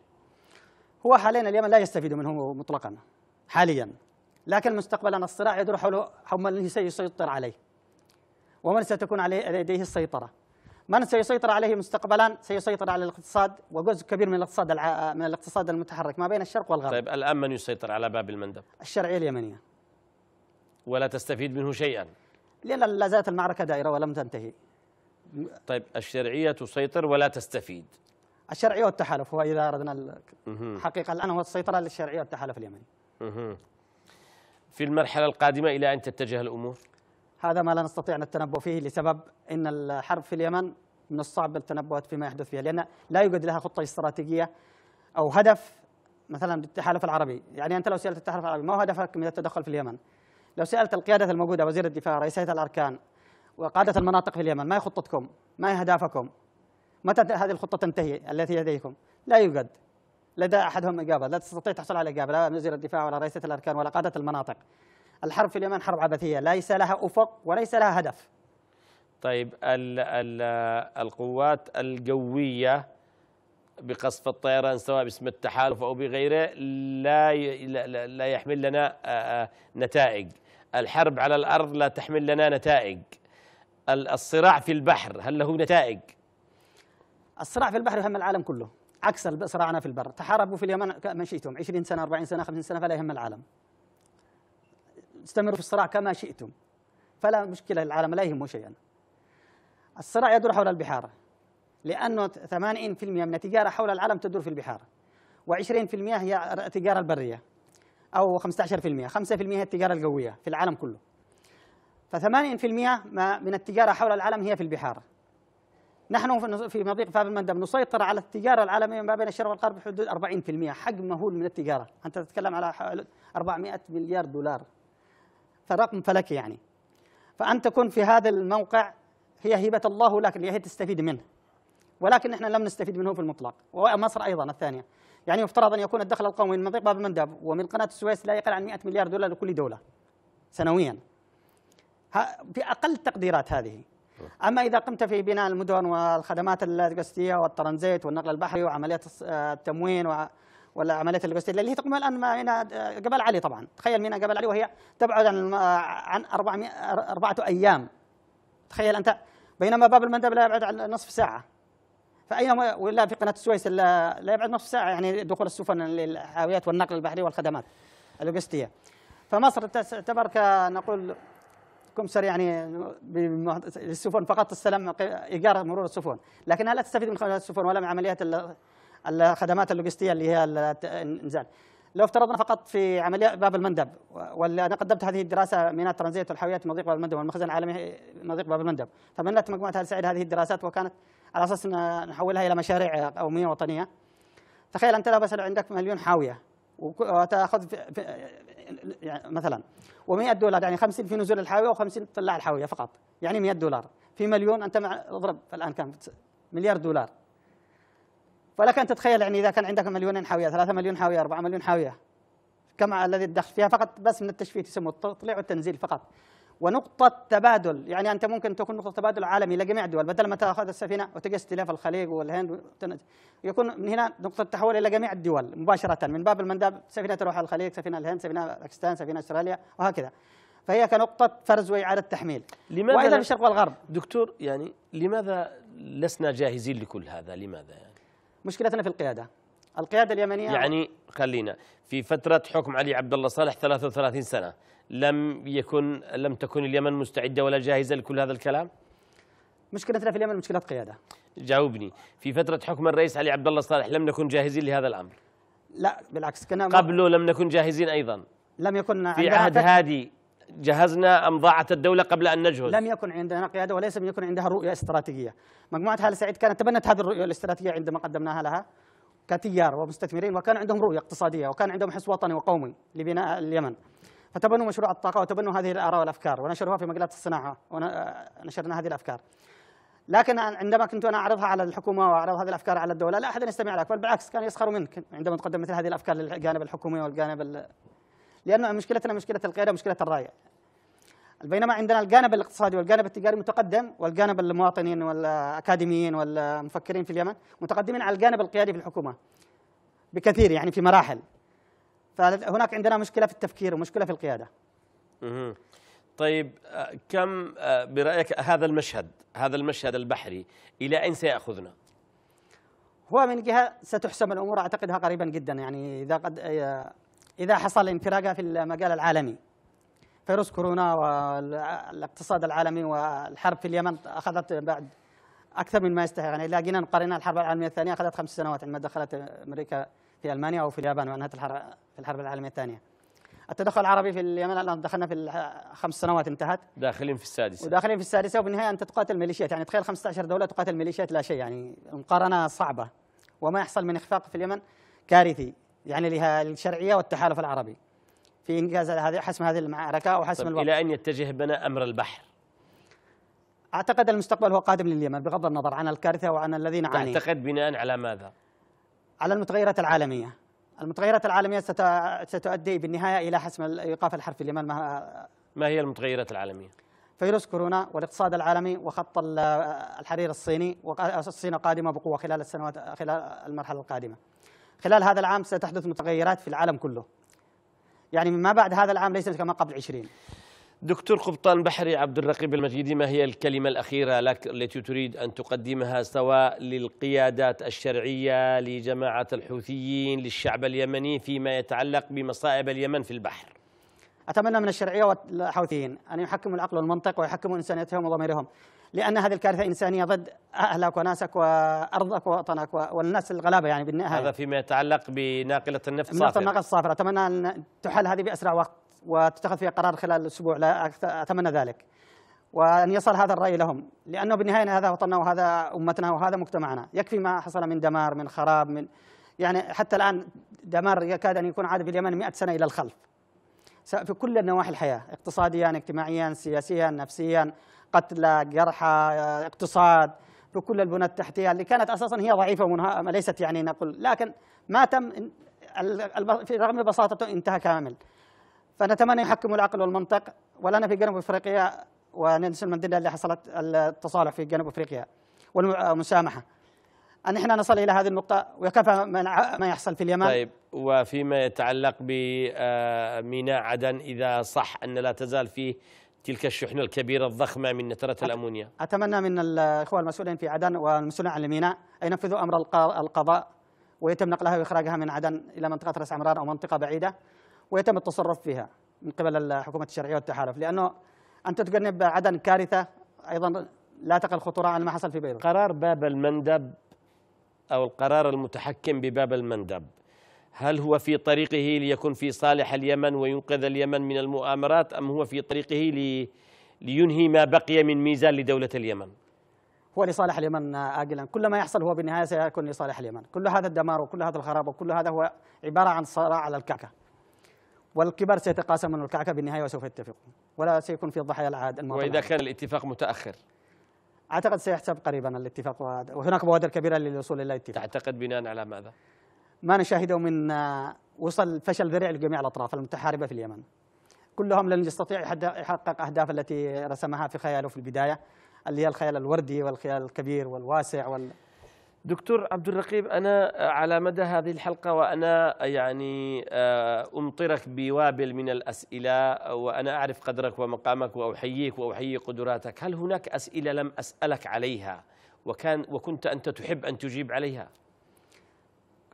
هو حاليا اليمن لا يستفيد منه مطلقا حاليا لكن مستقبلا الصراع يدور حول من سيسيطر عليه ومن ستكون عليه لديه السيطرة من سيسيطر عليه مستقبلا سيسيطر على الاقتصاد وجزء كبير من الاقتصاد الع... من الاقتصاد المتحرك ما بين الشرق والغرب طيب الآن من يسيطر على باب المندب؟ الشرعية اليمنية ولا تستفيد منه شيئا لأن لا زالت المعركة دائرة ولم تنتهي طيب الشرعية تسيطر ولا تستفيد الشرعيه والتحالف هو اذا اردنا الحقيقه الان هو السيطره للشرعيه والتحالف اليمني. في المرحله القادمه الى ان تتجه الامور؟ هذا ما لا نستطيع التنبؤ فيه لسبب ان الحرب في اليمن من الصعب التنبؤ فيما يحدث فيها لان لا يوجد لها خطه استراتيجيه او هدف مثلا بالتحالف العربي، يعني انت لو سالت التحالف العربي ما هو هدفك من التدخل في اليمن؟ لو سالت القياده الموجوده وزير الدفاع، رئيس هيئه الاركان وقاده المناطق في اليمن، ما هي خطتكم؟ ما هي اهدافكم؟ متى هذه الخطة تنتهي التي لديكم لا يوجد لدى أحدهم إجابة لا تستطيع تحصل على إجابة لا وزير الدفاع ولا رئيسة الأركان ولا قادة المناطق الحرب في اليمن حرب عبثية ليس لها أفق وليس لها هدف طيب الـ الـ القوات الجوية بقصف الطيران سواء باسم التحالف أو بغيره لا لا يحمل لنا آه، آه، نتائج الحرب على الأرض لا تحمل لنا نتائج الصراع في البحر هل له نتائج الصراع في البحر يهم العالم كله عكس صراعنا في البر تحاربوا في اليمن كما شئتم 20 سنة 40 سنة 50 سنة فلا يهم العالم استمروا في الصراع كما شئتم فلا مشكلة العالم لا يهمه شيئا الصراع يدور حول البحار لأنه 80% من التجارة حول العالم تدور في البحار و20% هي التجارة البرية أو 15% 5% هي التجارة القوية في العالم كله ف80% من التجارة حول العالم هي في البحار نحن في مضيق باب المندب نسيطر على التجارة العالمية ما بين الشرق والغرب بحدود 40% حجم مهول من التجارة أنت تتكلم على 400 مليار دولار فرقم فلكي يعني فأن تكون في هذا الموقع هي هبة الله لك اللي هي تستفيد منه ولكن نحن لم نستفيد منه في المطلق ومصر أيضا الثانية يعني يفترض أن يكون الدخل القومي من مضيق باب المندب ومن قناة السويس لا يقل عن 100 مليار دولار لكل دولة سنويا في أقل تقديرات هذه اما اذا قمت في بناء المدن والخدمات اللوجستيه والترانزيت والنقل البحري وعمليات التموين والعمليات اللوجستيه اللي هي تقوم الان ميناء جبل علي طبعا تخيل ميناء جبل علي وهي تبعد عن عن 400 اربعه ايام تخيل انت بينما باب المندب لا يبعد عن نصف ساعه فاينما ولا في قناه السويس لا يبعد نصف ساعه يعني دخول السفن للحاويات والنقل البحري والخدمات اللوجستيه فمصر تعتبر كنقول كمسر يعني للسفن فقط استلم ايجار مرور السفن لكنها لا تستفيد من خدمات السفن ولا من عمليات الخدمات اللوجستيه اللي هي الانزال لو افترضنا فقط في عملية باب المندب ولا أنا قدمت هذه الدراسة ميناء ترانزيت والحاويات مضيق باب المندب والمخزن العالمي مضيق باب المندب تبنت مجموعة هل سعيد هذه الدراسات وكانت على أساس أن نحولها إلى مشاريع قومية وطنية تخيل أنت لا بس عندك مليون حاوية وتأخذ يعني مثلا و100 دولار يعني 50 في نزول الحاويه و50 طلاع الحاويه فقط يعني 100 دولار في مليون انت اضرب الان كم مليار دولار فلك ان تتخيل يعني اذا كان عندك مليونين حاويه 3 مليون حاويه 4 مليون حاويه كم الذي الدخل فيها فقط بس من التشفيت يسموه التطليع والتنزيل فقط ونقطة تبادل يعني أنت ممكن تكون نقطة تبادل عالمي لجميع الدول بدل ما تأخذ السفينة وتجي استلاف الخليج والهند يكون من هنا نقطة تحول إلى جميع الدول مباشرة من باب المنداب سفينة تروح على الخليج سفينة الهند سفينة باكستان سفينة أستراليا وهكذا فهي كنقطة فرز وإعادة تحميل لماذا وأيضا الشرق والغرب دكتور يعني لماذا لسنا جاهزين لكل هذا لماذا يعني؟ مشكلتنا في القيادة القيادة اليمنية يعني خلينا في فترة حكم علي عبد الله صالح 33 سنة لم يكن لم تكن اليمن مستعدة ولا جاهزة لكل هذا الكلام؟ مشكلتنا في اليمن مشكلة قيادة جاوبني في فترة حكم الرئيس علي عبد الله صالح لم نكن جاهزين لهذا الأمر لا بالعكس كنا قبله لم نكن جاهزين أيضا لم يكن في عهد هادي جهزنا أم ضاعت الدولة قبل أن نجهز لم يكن عندنا قيادة وليس لم يكن عندها رؤية استراتيجية مجموعة هال سعيد كانت تبنت هذه الرؤية الاستراتيجية عندما قدمناها لها كتيار ومستثمرين وكان عندهم رؤية اقتصادية وكان عندهم حس وطني وقومي لبناء اليمن فتبنوا مشروع الطاقة وتبنوا هذه الآراء والأفكار ونشروها في مجلات الصناعة ونشرنا آه، هذه الأفكار لكن عندما كنت أنا أعرضها على الحكومة وأعرض هذه الأفكار على الدولة لا أحد يستمع لك بل بالعكس كانوا يسخروا منك عندما تقدم مثل هذه الأفكار للجانب الحكومي والجانب لان لأنه مشكلتنا مشكلة القيادة مشكلة الرأي بينما عندنا الجانب الاقتصادي والجانب التجاري متقدم والجانب المواطنين والأكاديميين والمفكرين في اليمن متقدمين على الجانب القيادي في الحكومة بكثير يعني في مراحل فهناك عندنا مشكله في التفكير ومشكله في القياده طيب آه، كم آه، برايك هذا المشهد هذا المشهد البحري الى اين سياخذنا هو من جهه ستحسم الامور اعتقدها قريبا جدا يعني اذا قد آه، اذا حصل انفراجه في المجال العالمي فيروس كورونا والاقتصاد العالمي والحرب في اليمن اخذت بعد اكثر من ما يستحق يعني اذا جينا قارنا الحرب العالميه الثانيه اخذت خمس سنوات عندما دخلت امريكا في المانيا او في اليابان وانهت الحرب في الحرب العالميه الثانيه. التدخل العربي في اليمن الان دخلنا في خمس سنوات انتهت داخلين في السادسه وداخلين في السادسه وبالنهايه انت تقاتل ميليشيات يعني تخيل 15 دوله تقاتل ميليشيات لا شيء يعني مقارنه صعبه وما يحصل من اخفاق في اليمن كارثي يعني لها الشرعيه والتحالف العربي في انجاز هذه حسم هذه المعركه وحسم طيب الوقت الى ان يتجه بنا امر البحر اعتقد المستقبل هو قادم لليمن بغض النظر عن الكارثه وعن الذين عانوا تعتقد بناء على ماذا؟ على المتغيرات العالمية المتغيرات العالمية ستؤدي بالنهاية إلى حسم الإيقاف الحرفي لمن ما, ما هي المتغيرات العالمية؟ فيروس كورونا والاقتصاد العالمي وخط الحرير الصيني والصين قادمة بقوة خلال السنوات خلال المرحلة القادمة خلال هذا العام ستحدث متغيرات في العالم كله يعني ما بعد هذا العام ليست كما قبل 20 دكتور قبطان بحري عبد الرقيب المجيدي ما هي الكلمة الأخيرة لك التي تريد أن تقدمها سواء للقيادات الشرعية لجماعة الحوثيين للشعب اليمني فيما يتعلق بمصائب اليمن في البحر أتمنى من الشرعية والحوثيين أن يحكموا العقل والمنطق ويحكموا إنسانيتهم وضميرهم لأن هذه الكارثة إنسانية ضد أهلك وناسك وأرضك ووطنك والناس الغلابة يعني بالنهاية هذا فيما يتعلق بناقلة النفط الصافرة النفط الصافرة أتمنى أن تحل هذه بأسرع وقت وتتخذ فيها قرار خلال اسبوع لا اتمنى ذلك وان يصل هذا الراي لهم لانه بالنهايه هذا وطننا وهذا امتنا وهذا مجتمعنا يكفي ما حصل من دمار من خراب من يعني حتى الان دمار يكاد ان يكون عاد في اليمن 100 سنه الى الخلف في كل نواحي الحياه اقتصاديا اجتماعيا سياسيا نفسيا قتلى جرحى اقتصاد في كل البنى التحتيه اللي كانت اساسا هي ضعيفه ومنها ليست يعني نقول لكن ما تم في رغم بساطته انتهى كامل فنتمنى يحكموا العقل والمنطق ولنا في جنوب افريقيا وننسى مانديلا اللي حصلت التصالح في جنوب افريقيا والمسامحه ان احنا نصل الى هذه النقطه ويكفى ما يحصل في اليمن طيب وفيما يتعلق بميناء آه، عدن اذا صح ان لا تزال فيه تلك الشحنه الكبيره الضخمه من نتره الامونيا اتمنى من الاخوه المسؤولين في عدن والمسؤولين عن الميناء ان ينفذوا امر القضاء ويتم نقلها واخراجها من عدن الى منطقه راس عمران او منطقه بعيده ويتم التصرف فيها من قبل الحكومة الشرعية والتحالف لأنه أن تتجنب عدن كارثة أيضا لا تقل خطورة عن ما حصل في بيروت قرار باب المندب أو القرار المتحكم بباب المندب هل هو في طريقه ليكون في صالح اليمن وينقذ اليمن من المؤامرات أم هو في طريقه لي لينهي ما بقي من ميزان لدولة اليمن هو لصالح اليمن آجلا كل ما يحصل هو بالنهاية سيكون لصالح اليمن كل هذا الدمار وكل هذا الخراب وكل هذا هو عبارة عن صراع على الكعكة والكبار سيتقاسمون الكعكة بالنهاية وسوف يتفقون ولا سيكون في الضحايا العاد المواطن وإذا كان الاتفاق متأخر أعتقد سيحسب قريبا الاتفاق وهناك بوادر كبيرة للوصول إلى اتفاق تعتقد بناء على ماذا؟ ما نشاهده من آه، وصل فشل ذريع لجميع الأطراف المتحاربة في اليمن كلهم لن يستطيع يحقق أهداف التي رسمها في خياله في البداية اللي هي الخيال الوردي والخيال الكبير والواسع وال... دكتور عبد الرقيب أنا على مدى هذه الحلقة وأنا يعني آه، أمطرك بوابل من الأسئلة وأنا أعرف قدرك ومقامك وأحييك وأحيي قدراتك هل هناك أسئلة لم أسألك عليها وكان وكنت أنت تحب أن تجيب عليها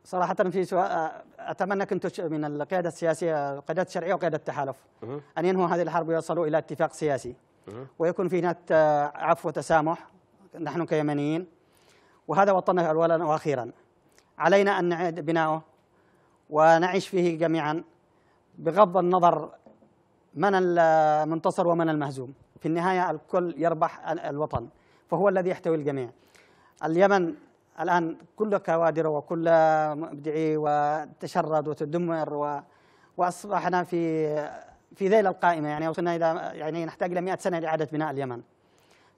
صراحة في سؤال آه، أتمنى كنت من القيادة السياسية القيادات الشرعية وقيادة التحالف أن ينهوا هذه الحرب ويصلوا إلى اتفاق سياسي ويكون في هناك آه، عفو وتسامح نحن كيمنيين وهذا وطننا أولا وأخيرا علينا أن نعيد بناؤه ونعيش فيه جميعا بغض النظر من المنتصر ومن المهزوم في النهاية الكل يربح الوطن فهو الذي يحتوي الجميع اليمن الآن كل كوادره وكل مبدعي وتشرد وتدمر و... وأصبحنا في في ذيل القائمة يعني وصلنا إلى يعني نحتاج إلى 100 سنة لإعادة بناء اليمن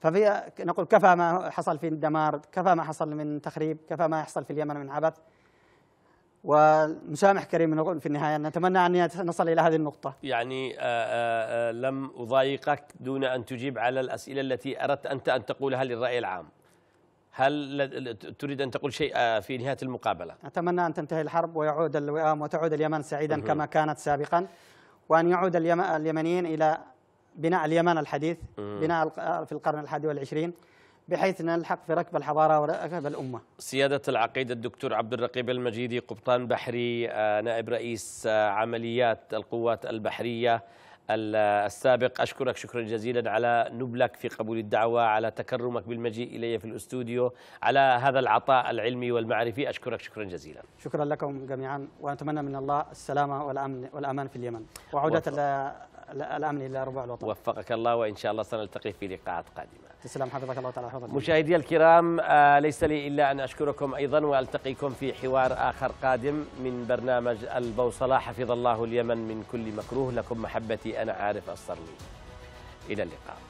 ففي نقول كفى ما حصل في الدمار كفى ما حصل من تخريب كفى ما يحصل في اليمن من عبث ومسامح كريم نقول في النهاية نتمنى أن نصل إلى هذه النقطة يعني آآ آه، آآ آه، آه، لم أضايقك دون أن تجيب على الأسئلة التي أردت أنت أن تقولها للرأي العام هل تريد أن تقول شيء في نهاية المقابلة؟ أتمنى أن تنتهي الحرب ويعود الوئام وتعود اليمن سعيدا كما كانت سابقا وأن يعود اليمنيين إلى بناء اليمن الحديث بناء في القرن الحادي والعشرين بحيث نلحق في ركب الحضارة وركب الأمة سيادة العقيدة الدكتور عبد الرقيب المجيدي قبطان بحري آه، نائب رئيس آه، عمليات القوات البحرية السابق أشكرك شكرا جزيلا على نبلك في قبول الدعوة على تكرمك بالمجيء إلي في الأستوديو على هذا العطاء العلمي والمعرفي أشكرك شكرا جزيلا شكرا لكم جميعا وأتمنى من الله السلامة والأمن والأمان في اليمن وعودة الامن الى ربع الوطن وفقك الله وان شاء الله سنلتقي في لقاءات قادمه تسلم حفظك الله تعالى حفظك مشاهدي الكرام آه، ليس لي الا ان اشكركم ايضا والتقيكم في حوار اخر قادم من برنامج البوصله حفظ الله اليمن من كل مكروه لكم محبتي انا عارف الصرمي الى اللقاء